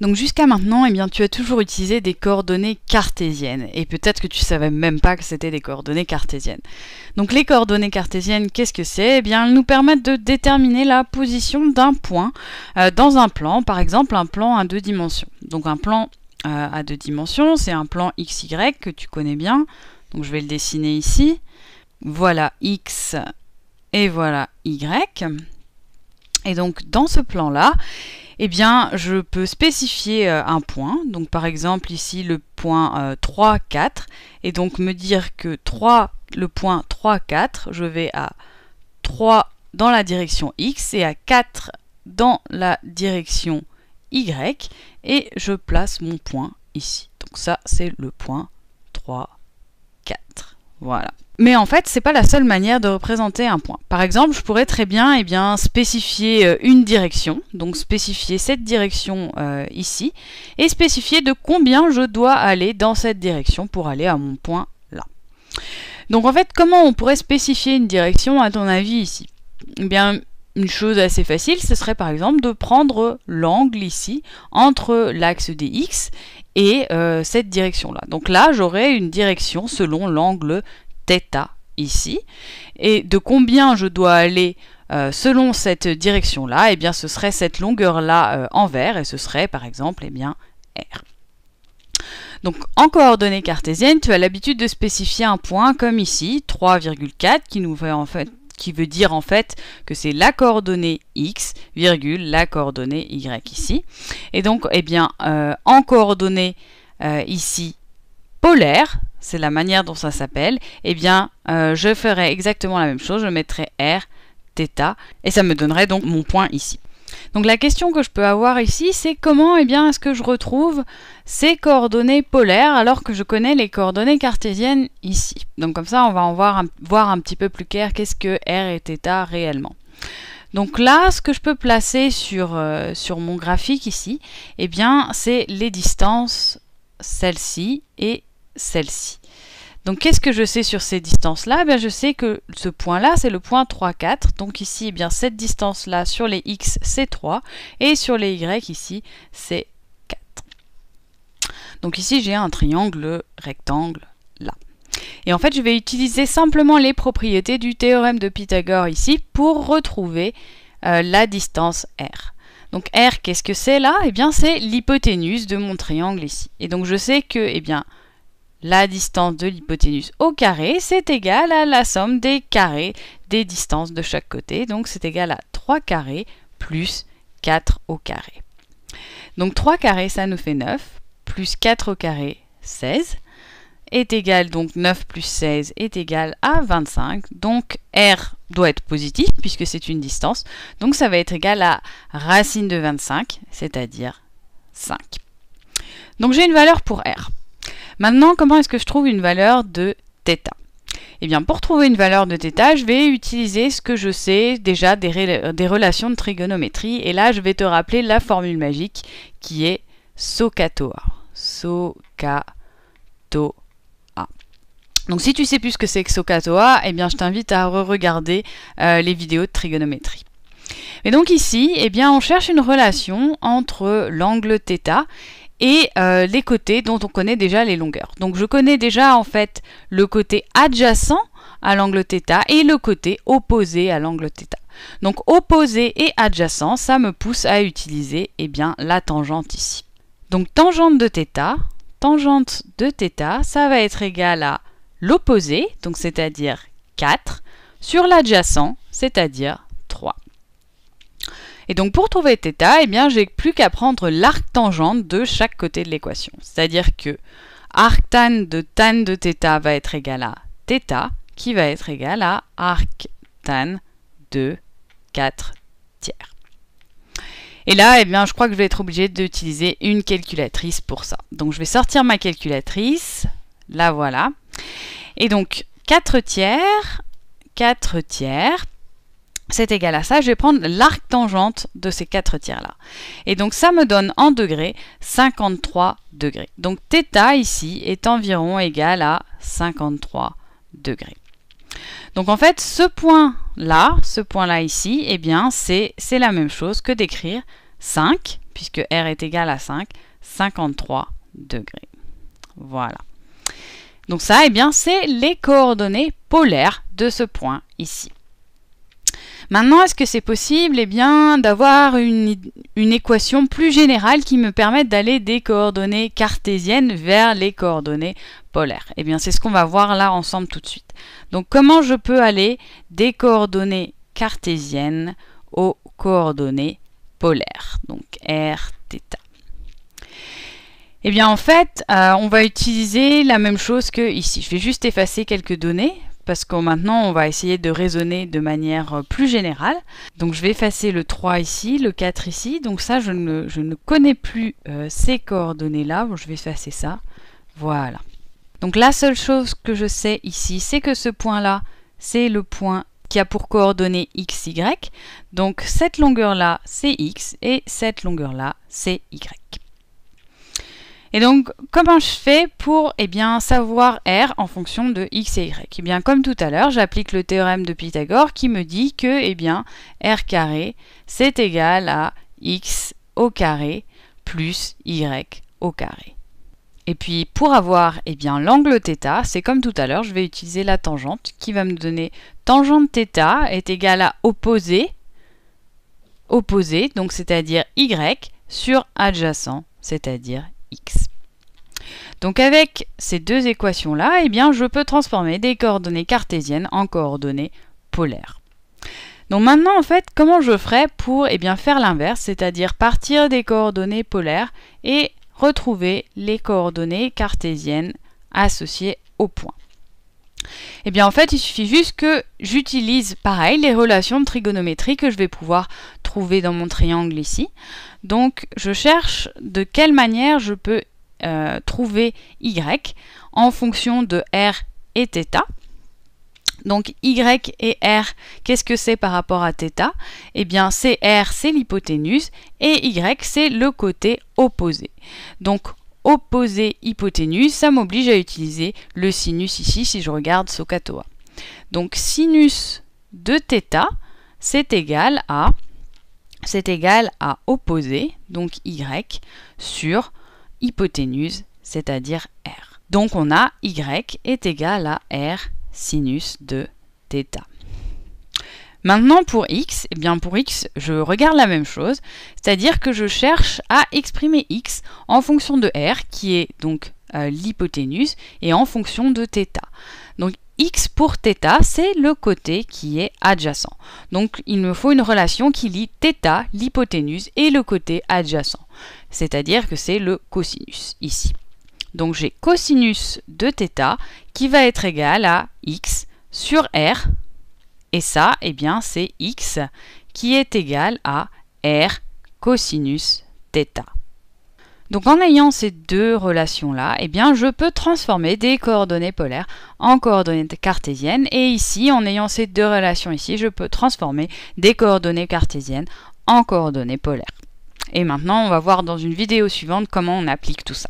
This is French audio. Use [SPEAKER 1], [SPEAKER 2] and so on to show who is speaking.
[SPEAKER 1] Donc jusqu'à maintenant, eh bien, tu as toujours utilisé des coordonnées cartésiennes, et peut-être que tu savais même pas que c'était des coordonnées cartésiennes. Donc les coordonnées cartésiennes, qu'est-ce que c'est Eh bien, elles nous permettent de déterminer la position d'un point euh, dans un plan, par exemple un plan à deux dimensions. Donc un plan euh, à deux dimensions, c'est un plan XY que tu connais bien, donc je vais le dessiner ici. Voilà X et voilà Y. Et donc dans ce plan-là, eh bien, je peux spécifier euh, un point, donc par exemple ici le point 3, euh, 4, et donc me dire que 3, le point 3, 4, je vais à 3 dans la direction X et à 4 dans la direction Y, et je place mon point ici. Donc ça, c'est le point 3, 4. Voilà. Mais en fait, c'est pas la seule manière de représenter un point. Par exemple, je pourrais très bien, eh bien spécifier euh, une direction, donc spécifier cette direction euh, ici, et spécifier de combien je dois aller dans cette direction pour aller à mon point là. Donc en fait, comment on pourrait spécifier une direction à ton avis ici Eh bien, une chose assez facile, ce serait par exemple de prendre l'angle ici entre l'axe des x et euh, cette direction-là. Donc là, j'aurai une direction selon l'angle θ ici. Et de combien je dois aller euh, selon cette direction-là Eh bien, ce serait cette longueur-là euh, en vert, et ce serait par exemple eh bien, R. Donc en coordonnées cartésiennes, tu as l'habitude de spécifier un point comme ici, 3,4, qui nous fait en fait qui veut dire en fait que c'est la coordonnée x, virgule, la coordonnée y ici. Et donc, eh bien, euh, en coordonnée euh, ici polaire, c'est la manière dont ça s'appelle, eh bien, euh, je ferai exactement la même chose, je mettrai r, et ça me donnerait donc mon point ici. Donc la question que je peux avoir ici, c'est comment eh bien, est-ce que je retrouve ces coordonnées polaires alors que je connais les coordonnées cartésiennes ici. Donc comme ça, on va en voir un, petit peu plus clair qu'est-ce que R et θ réellement. Donc là, ce que je peux placer sur, euh, sur mon graphique ici, et eh bien, c'est les distances, celle-ci et celle-ci. Donc qu'est-ce que je sais sur ces distances-là eh Je sais que ce point-là, c'est le point 3, 4. Donc ici, eh bien, cette distance-là sur les x, c'est 3. Et sur les y, ici, c'est 4. Donc ici, j'ai un triangle rectangle là. Et en fait, je vais utiliser simplement les propriétés du théorème de Pythagore ici pour retrouver euh, la distance R. Donc R, qu'est-ce que c'est là Eh bien, c'est l'hypoténuse de mon triangle ici. Et donc, je sais que, eh bien, la distance de l'hypoténuse au carré, c'est égal à la somme des carrés des distances de chaque côté. Donc c'est égal à 3 carrés plus 4 au carré. Donc 3 carrés, ça nous fait 9, plus 4 au carré, 16, est égal, donc 9 plus 16 est égal à 25. Donc R doit être positif puisque c'est une distance. Donc ça va être égal à racine de 25, c'est-à-dire 5. Donc j'ai une valeur pour R. Maintenant, comment est-ce que je trouve une valeur de θ eh bien, pour trouver une valeur de θ, je vais utiliser ce que je sais déjà des, relations de trigonométrie. Et là, je vais te rappeler la formule magique qui est SOHCAHTOA. SOHCAHTOA. Donc, si tu sais plus ce que c'est que socatoa, eh bien, je t'invite à re-regarder euh, les vidéos de trigonométrie. Et donc ici, eh bien, on cherche une relation entre l'angle θ et euh, les côtés dont on connaît déjà les longueurs. Donc je connais déjà en fait le côté adjacent à l'angle θ et le côté opposé à l'angle θ. Donc opposé et adjacent, ça me pousse à utiliser eh bien, la tangente ici. Donc tangente de θ, tangente de θ, ça va être égal à l'opposé, donc c'est-à-dire 4, sur l'adjacent, c'est-à-dire et donc pour trouver θ, eh bien j'ai plus qu'à prendre l'arc tangente de chaque côté de l'équation. C'est-à-dire que arc tan de tan de θ va être égal à θ qui va être égal à arc tan de 4 tiers. Et là, eh bien, je crois que je vais être obligé d'utiliser une calculatrice pour ça. Donc je vais sortir ma calculatrice. La voilà. Et donc 4 tiers, 4 tiers, c'est égal à ça, je vais prendre l'arc tangente de ces quatre tiers-là. Et donc ça me donne en degrés 53 degrés. Donc θ ici est environ égal à 53 degrés. Donc en fait, ce point-là, ce point-là ici, eh bien c'est la même chose que d'écrire 5, puisque R est égal à 5, 53 degrés. Voilà. Donc ça, eh bien, c'est les coordonnées polaires de ce point ici. Maintenant, est-ce que c'est possible eh bien, d'avoir une, équation plus générale qui me permette d'aller des coordonnées cartésiennes vers les coordonnées polaires Eh bien, c'est ce qu'on va voir là ensemble tout de suite. Donc, comment je peux aller des coordonnées cartésiennes aux coordonnées polaires Donc, r, θ. Eh bien, en fait, euh, on va utiliser la même chose que ici. Je vais juste effacer quelques données parce que maintenant on va essayer de raisonner de manière euh, plus générale. Donc je vais effacer le 3 ici, le 4 ici, donc ça je ne, connais plus euh, ces coordonnées-là, je vais effacer ça, voilà. Donc la seule chose que je sais ici, c'est que ce point-là, c'est le point qui a pour coordonnées x, y. Donc cette longueur-là, c'est x, et cette longueur-là, c'est y. Et donc, comment je fais pour eh bien, savoir R en fonction de X et Y Eh bien, comme tout à l'heure, j'applique le théorème de Pythagore qui me dit que eh bien, R carré, c'est égal à X au carré plus Y au carré. Et puis pour avoir eh bien l'angle θ, c'est comme tout à l'heure, je vais utiliser la tangente qui va me donner tangente θ est égal à opposé opposé donc c'est-à-dire y sur adjacent, c'est-à-dire x. Donc avec ces deux équations-là, eh bien, je peux transformer des coordonnées cartésiennes en coordonnées polaires. Donc maintenant, en fait, comment je ferais pour eh bien, faire l'inverse, c'est-à-dire partir des coordonnées polaires et retrouver les coordonnées cartésiennes associées au point eh bien en fait, il suffit juste que j'utilise pareil les relations de trigonométrie que je vais pouvoir trouver dans mon triangle ici. Donc je cherche de quelle manière je peux euh, trouver y en fonction de r et θ. Donc y et r, qu'est-ce que c'est par rapport à θ Eh bien c'est r, c'est l'hypoténuse et y, c'est le côté opposé. Donc opposé hypoténuse, ça m'oblige à utiliser le sinus ici si je regarde Sokatoa. Donc sinus de θ, c'est égal à c'est égal à opposé, donc y, sur hypoténuse, c'est-à-dire R. Donc on a Y est égal à R sinus de θ. Maintenant pour x, et eh bien pour x, je regarde la même chose, c'est-à-dire que je cherche à exprimer x en fonction de r, qui est donc euh, l'hypoténuse, et en fonction de θ. Donc x pour θ, c'est le côté qui est adjacent. Donc il me faut une relation qui lie θ, l'hypoténuse, et le côté adjacent c'est-à-dire que c'est le cosinus ici. Donc j'ai cosinus de θ qui va être égal à x sur r, et ça, eh bien, c'est x qui est égal à r cosinus θ. Donc en ayant ces deux relations-là, eh bien je peux transformer des coordonnées polaires en coordonnées cartésiennes. Et ici, en ayant ces deux relations ici, je peux transformer des coordonnées cartésiennes en coordonnées polaires. Et maintenant, on va voir dans une vidéo suivante comment on applique tout ça.